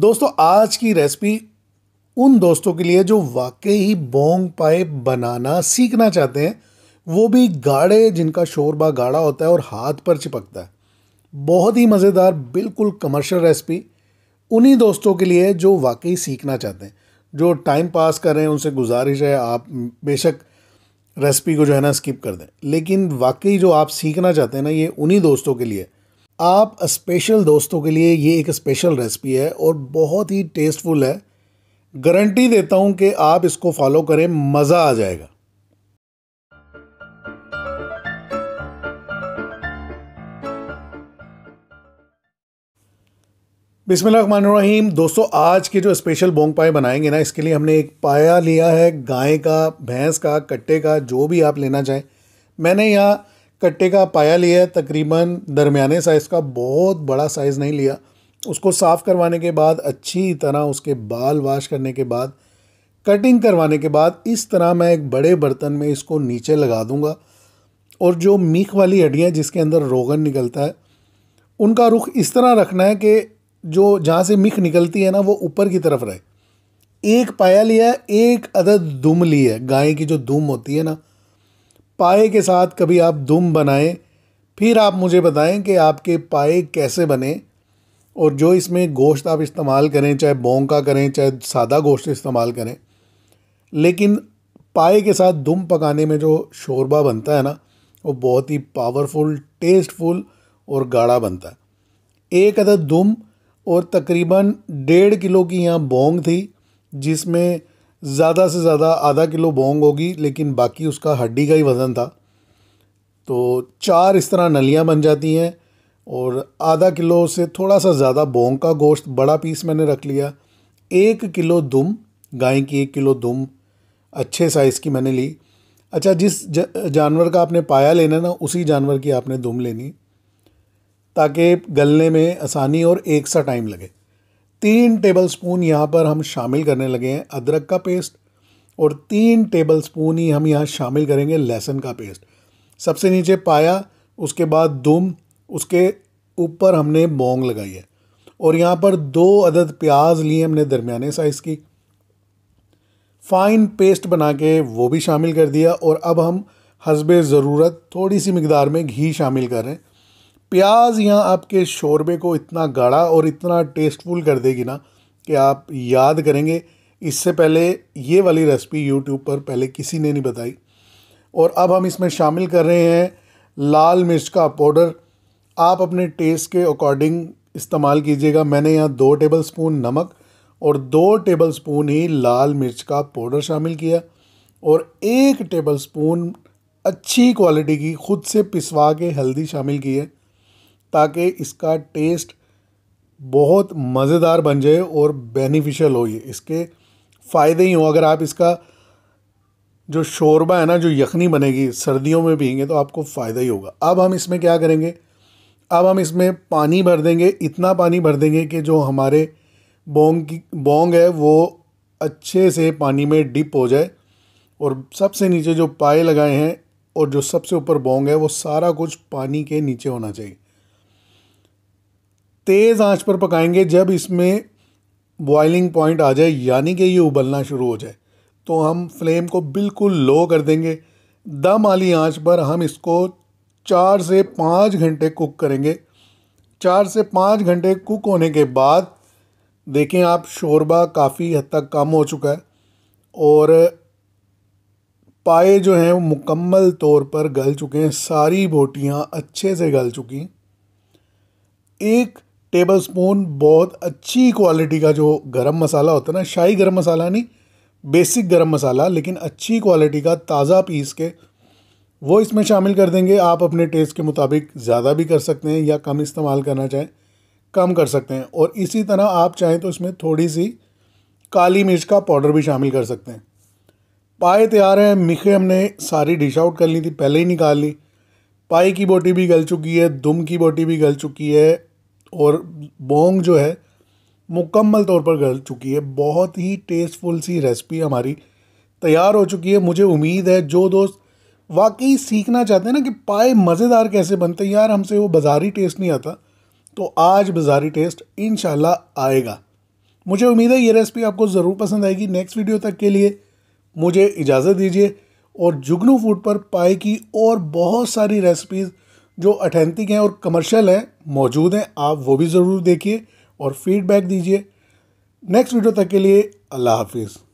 दोस्तों आज की रेसिपी उन दोस्तों के लिए जो वाकई ही बोंग पाए बनाना सीखना चाहते हैं वो भी गाढ़े जिनका शोरबा गाढ़ा होता है और हाथ पर चिपकता है बहुत ही मज़ेदार बिल्कुल कमर्शियल रेसिपी उन्हीं दोस्तों के लिए जो वाकई सीखना चाहते हैं जो टाइम पास कर रहे हैं उनसे गुजारिश है आप बेशक रेसिपी को जो है ना स्किप कर दें लेकिन वाकई जो आप सीखना चाहते हैं ना ये उन्हीं दोस्तों के लिए आप स्पेशल दोस्तों के लिए ये एक स्पेशल रेसिपी है और बहुत ही टेस्टफुल है गारंटी देता हूँ कि आप इसको फॉलो करें मज़ा आ जाएगा बिसमीम दोस्तों आज के जो स्पेशल बोंग पाए बनाएंगे ना इसके लिए हमने एक पाया लिया है गाय का भैंस का कट्टे का जो भी आप लेना चाहें मैंने यहाँ कट्टे का पाया लिया तकरीबन दरमियाने साइज़ का बहुत बड़ा साइज़ नहीं लिया उसको साफ़ करवाने के बाद अच्छी तरह उसके बाल वाश करने के बाद कटिंग करवाने के बाद इस तरह मैं एक बड़े बर्तन में इसको नीचे लगा दूंगा और जो मीख वाली हड्डियाँ जिसके अंदर रोगन निकलता है उनका रुख इस तरह रखना है कि जो जहाँ से मीख निकलती है ना वो ऊपर की तरफ रहे एक पाया लिया एक अदद दुम लिया गाय की जो दुम होती है ना पाए के साथ कभी आप दुम बनाएं फिर आप मुझे बताएं कि आपके पाए कैसे बने और जो इसमें गोश्त आप इस्तेमाल करें चाहे बोंग का करें चाहे सादा गोश्त इस्तेमाल करें लेकिन पाए के साथ दुम पकाने में जो शोरबा बनता है ना वो बहुत ही पावरफुल टेस्टफुल और गाढ़ा बनता है एक अदद दुम और तकरीबन डेढ़ किलो की यहाँ बोंग थी जिसमें ज़्यादा से ज़्यादा आधा किलो बोंग होगी लेकिन बाकी उसका हड्डी का ही वज़न था तो चार इस तरह नलियाँ बन जाती हैं और आधा किलो से थोड़ा सा ज़्यादा बोंग का गोश्त बड़ा पीस मैंने रख लिया एक किलो दुम गाय की एक किलो दुम अच्छे साइज़ की मैंने ली अच्छा जिस जानवर का आपने पाया लेना ना उसी जानवर की आपने दुम लेनी ताकि गलने में आसानी और एक सा टाइम लगे तीन टेबल स्पून यहाँ पर हम शामिल करने लगे हैं अदरक का पेस्ट और तीन टेबल स्पून ही हम यहाँ शामिल करेंगे लहसुन का पेस्ट सबसे नीचे पाया उसके बाद दुम उसके ऊपर हमने मोंग लगाई है और यहाँ पर दो अदद प्याज लिए हमने दरमियाने साइज़ की फाइन पेस्ट बना के वो भी शामिल कर दिया और अब हम हसब ज़रूरत थोड़ी सी मकदार में घी शामिल कर रहे हैं प्याज यहाँ आपके शोरबे को इतना गाढ़ा और इतना टेस्टफुल कर देगी ना कि आप याद करेंगे इससे पहले ये वाली रेसिपी यूट्यूब पर पहले किसी ने नहीं बताई और अब हम इसमें शामिल कर रहे हैं लाल मिर्च का पाउडर आप अपने टेस्ट के अकॉर्डिंग इस्तेमाल कीजिएगा मैंने यहाँ दो टेबल स्पून नमक और दो टेबल स्पून ही लाल मिर्च का पाउडर शामिल किया और एक टेबल स्पून अच्छी क्वालिटी की खुद से पिसवा के हल्दी शामिल की है ताकि इसका टेस्ट बहुत मज़ेदार बन जाए और बेनिफिशियल हो ये इसके फ़ायदे ही हों अगर आप इसका जो शोरबा है ना जो यखनी बनेगी सर्दियों में पियेंगे तो आपको फ़ायदा ही होगा अब हम इसमें क्या करेंगे अब हम इसमें पानी भर देंगे इतना पानी भर देंगे कि जो हमारे बोंग की बोंग है वो अच्छे से पानी में डिप हो जाए और सबसे नीचे जो पाए लगाए हैं और जो सबसे ऊपर बोंग है वो सारा कुछ पानी के नीचे होना चाहिए तेज़ आंच पर पकाएंगे जब इसमें बॉइलिंग पॉइंट आ जाए यानी कि ये उबलना शुरू हो जाए तो हम फ्लेम को बिल्कुल लो कर देंगे दम वाली आंच पर हम इसको चार से पाँच घंटे कुक करेंगे चार से पाँच घंटे कुक होने के बाद देखें आप शोरबा काफ़ी हद तक कम हो चुका है और पाए जो हैं वो मुकम्मल तौर पर गल चुके हैं सारी बोटियाँ अच्छे से गल चुकी एक टेबल स्पून बहुत अच्छी क्वालिटी का जो गरम मसाला होता है ना शाही गरम मसाला नहीं बेसिक गरम मसाला लेकिन अच्छी क्वालिटी का ताज़ा पीस के वो इसमें शामिल कर देंगे आप अपने टेस्ट के मुताबिक ज़्यादा भी कर सकते हैं या कम इस्तेमाल करना चाहें कम कर सकते हैं और इसी तरह आप चाहें तो इसमें थोड़ी सी काली मिर्च का पाउडर भी शामिल कर सकते हैं पाए तैयार हैं मिखे हमने सारी डिश आउट कर ली थी पहले ही निकाल ली पाई की बोटी भी गल चुकी है दुम की बोटी भी गल चुकी है और बोंग जो है मुकम्मल तौर पर गल चुकी है बहुत ही टेस्टफुल सी रेसिपी हमारी तैयार हो चुकी है मुझे उम्मीद है जो दोस्त वाकई सीखना चाहते हैं ना कि पाए मज़ेदार कैसे बनते हैं यार हमसे वो बाज़ारी टेस्ट नहीं आता तो आज बाज़ारी टेस्ट इन आएगा मुझे उम्मीद है ये रेसिपी आपको ज़रूर पसंद आएगी नेक्स्ट वीडियो तक के लिए मुझे इजाज़त दीजिए और जुगनू फूड पर पाए की और बहुत सारी रेसिपीज़ जो अटेंथिक हैं और कमर्शियल हैं मौजूद हैं आप वो भी ज़रूर देखिए और फीडबैक दीजिए नेक्स्ट वीडियो तक के लिए अल्लाह हाफिज़